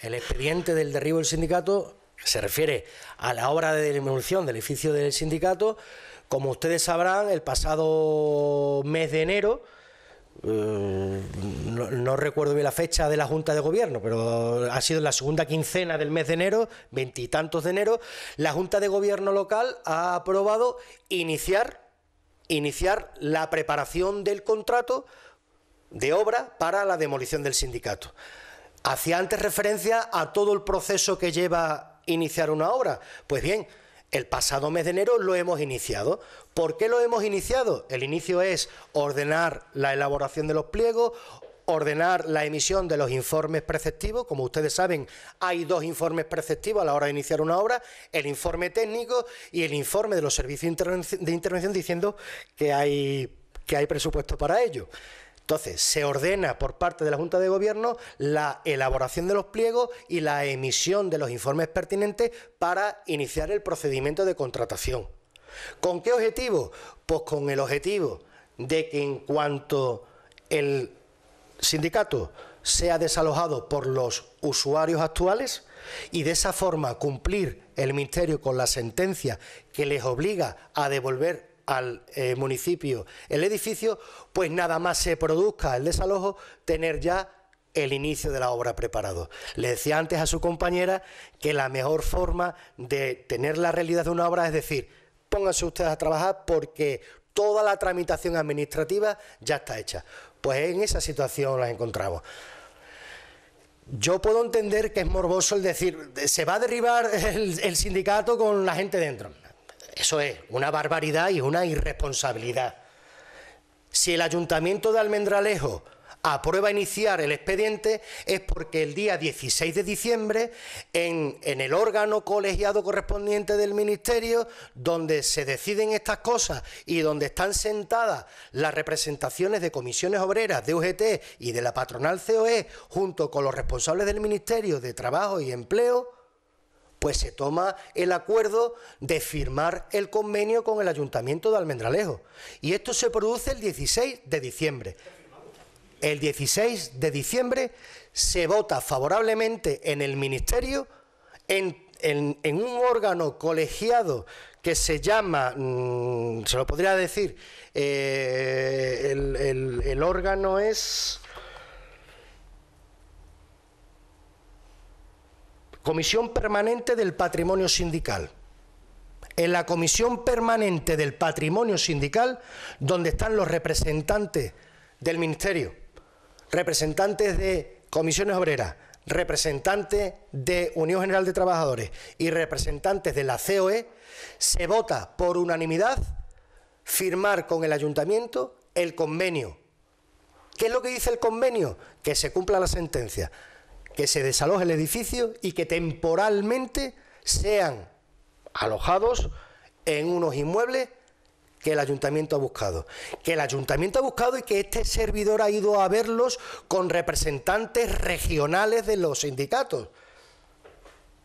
El expediente del derribo del sindicato se refiere a la obra de demolición del edificio del sindicato. Como ustedes sabrán, el pasado mes de enero, eh, no, recuerdo bien la fecha de la Junta de Gobierno, pero ha sido en la segunda quincena del mes de enero, veintitantos de enero, la Junta de Gobierno local ha aprobado iniciar, iniciar la preparación del contrato de obra para la demolición del sindicato. Hacía antes referencia a todo el proceso que lleva iniciar una obra. Pues bien, el pasado mes de enero lo hemos iniciado. ¿Por qué lo hemos iniciado? El inicio es ordenar la elaboración de los pliegos, ordenar la emisión de los informes preceptivos. Como ustedes saben, hay dos informes preceptivos a la hora de iniciar una obra, el informe técnico y el informe de los servicios de intervención diciendo que hay, que hay presupuesto para ello. Entonces, se ordena por parte de la Junta de Gobierno la elaboración de los pliegos y la emisión de los informes pertinentes para iniciar el procedimiento de contratación. ¿Con qué objetivo? Pues con el objetivo de que en cuanto el sindicato sea desalojado por los usuarios actuales y de esa forma cumplir el Ministerio con la sentencia que les obliga a devolver al eh, municipio el edificio, pues nada más se produzca el desalojo, tener ya el inicio de la obra preparado. Le decía antes a su compañera que la mejor forma de tener la realidad de una obra es decir, pónganse ustedes a trabajar porque toda la tramitación administrativa ya está hecha. Pues en esa situación la encontramos. Yo puedo entender que es morboso el decir, se va a derribar el sindicato con la gente dentro. Eso es una barbaridad y una irresponsabilidad. Si el ayuntamiento de Almendralejo aprueba iniciar el expediente es porque el día 16 de diciembre, en, en, el órgano colegiado correspondiente del Ministerio, donde se deciden estas cosas y donde están sentadas las representaciones de comisiones obreras, de UGT y de la patronal COE, junto con los responsables del Ministerio de Trabajo y Empleo, pues se toma el acuerdo de firmar el convenio con el Ayuntamiento de Almendralejo. Y esto se produce el 16 de diciembre. El 16 de diciembre se vota favorablemente en el Ministerio, en, un órgano colegiado que se llama, mm, se lo podría decir, eh, el órgano es... Comisión Permanente del Patrimonio Sindical. En la Comisión Permanente del Patrimonio Sindical, donde están los representantes del Ministerio, representantes de comisiones obreras, representantes de Unión General de Trabajadores y representantes de la COE, se vota por unanimidad firmar con el ayuntamiento el convenio. ¿Qué es lo que dice el convenio? Que se cumpla la sentencia que se desaloje el edificio y que temporalmente sean alojados en unos inmuebles que el ayuntamiento ha buscado. Que el ayuntamiento ha buscado y que este servidor ha ido a verlos con representantes regionales de los sindicatos.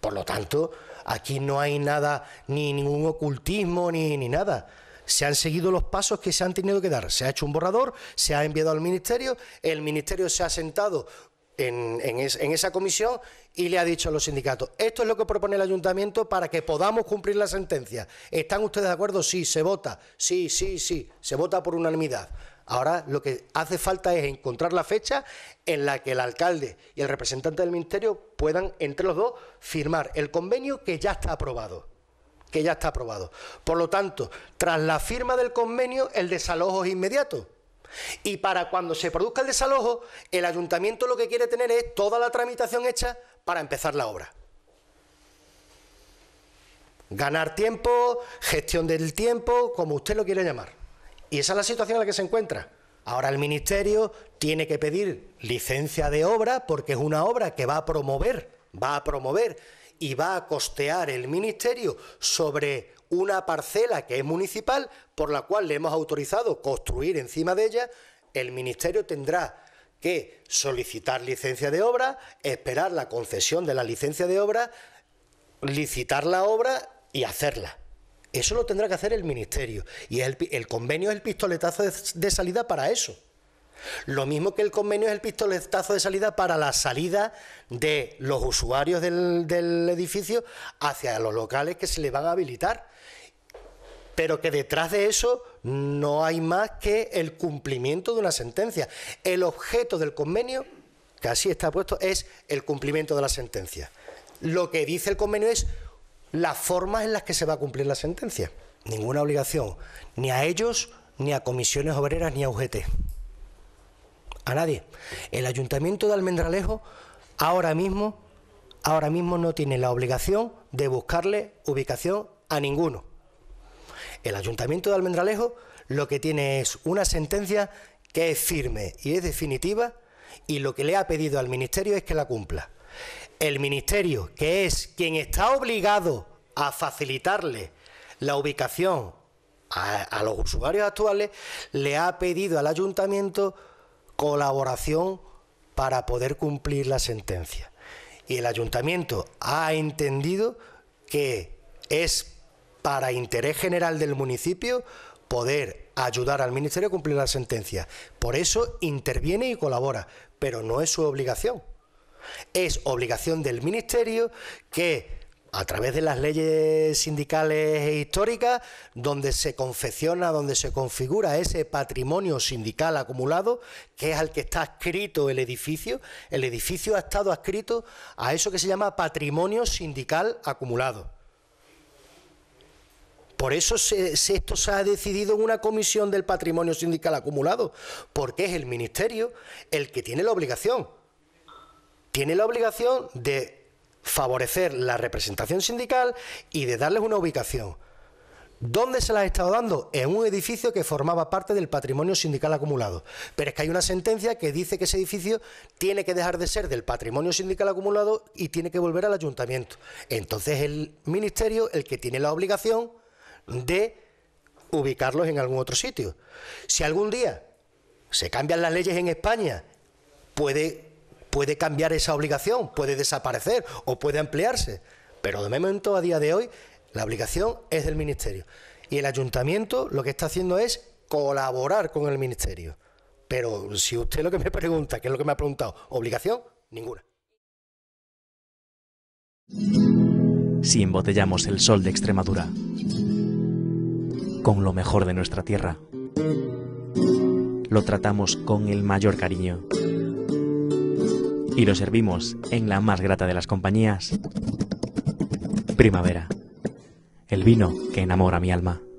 Por lo tanto, aquí no hay nada, ni ningún ocultismo, ni, ni nada. Se han seguido los pasos que se han tenido que dar. Se ha hecho un borrador, se ha enviado al ministerio, el ministerio se ha sentado en, esa comisión y le ha dicho a los sindicatos, esto es lo que propone el ayuntamiento para que podamos cumplir la sentencia. ¿Están ustedes de acuerdo? Sí, se vota. Sí, sí, sí, se vota por unanimidad. Ahora lo que hace falta es encontrar la fecha en la que el alcalde y el representante del ministerio puedan, entre los dos, firmar el convenio que ya está aprobado que ya está aprobado. Por lo tanto, tras la firma del convenio, el desalojo es inmediato. Y para cuando se produzca el desalojo, el ayuntamiento lo que quiere tener es toda la tramitación hecha para empezar la obra. Ganar tiempo, gestión del tiempo, como usted lo quiere llamar. Y esa es la situación en la que se encuentra. Ahora el ministerio tiene que pedir licencia de obra porque es una obra que va a promover, va a promover y va a costear el ministerio sobre una parcela que es municipal, por la cual le hemos autorizado construir encima de ella, el Ministerio tendrá que solicitar licencia de obra, esperar la concesión de la licencia de obra, licitar la obra y hacerla. Eso lo tendrá que hacer el Ministerio. Y el, convenio es el pistoletazo de salida para eso. Lo mismo que el convenio es el pistoletazo de salida para la salida de los usuarios del, edificio hacia los locales que se le van a habilitar. Pero que detrás de eso no hay más que el cumplimiento de una sentencia. El objeto del convenio, que así está puesto, es el cumplimiento de la sentencia. Lo que dice el convenio es las formas en las que se va a cumplir la sentencia. Ninguna obligación, ni a ellos, ni a comisiones obreras, ni a UGT a nadie. El ayuntamiento de Almendralejo ahora mismo, ahora mismo no tiene la obligación de buscarle ubicación a ninguno. El ayuntamiento de Almendralejo lo que tiene es una sentencia que es firme y es definitiva y lo que le ha pedido al ministerio es que la cumpla. El ministerio, que es quien está obligado a facilitarle la ubicación a, a los usuarios actuales, le ha pedido al ayuntamiento colaboración para poder cumplir la sentencia. Y el ayuntamiento ha entendido que es para interés general del municipio poder ayudar al ministerio a cumplir la sentencia. Por eso interviene y colabora, pero no es su obligación. Es obligación del ministerio que a través de las leyes sindicales e históricas, donde se confecciona, donde se configura ese patrimonio sindical acumulado, que es al que está adscrito el edificio. El edificio ha estado adscrito a eso que se llama patrimonio sindical acumulado. Por eso esto se ha decidido en una comisión del patrimonio sindical acumulado, porque es el ministerio el que tiene la obligación. Tiene la obligación de favorecer la representación sindical y de darles una ubicación. ¿Dónde se las ha estado dando? En un edificio que formaba parte del patrimonio sindical acumulado. Pero es que hay una sentencia que dice que ese edificio tiene que dejar de ser del patrimonio sindical acumulado y tiene que volver al ayuntamiento. Entonces el ministerio el que tiene la obligación de ubicarlos en algún otro sitio. Si algún día se cambian las leyes en España, puede puede cambiar esa obligación, puede desaparecer o puede ampliarse. Pero de momento, a día de hoy, la obligación es del Ministerio. Y el ayuntamiento lo que está haciendo es colaborar con el Ministerio. Pero si usted lo que me pregunta, ¿qué es lo que me ha preguntado, obligación, ninguna. Si embotellamos el sol de Extremadura con lo mejor de nuestra tierra, lo tratamos con el mayor cariño y lo servimos en la más grata de las compañías. Primavera. El vino que enamora mi alma.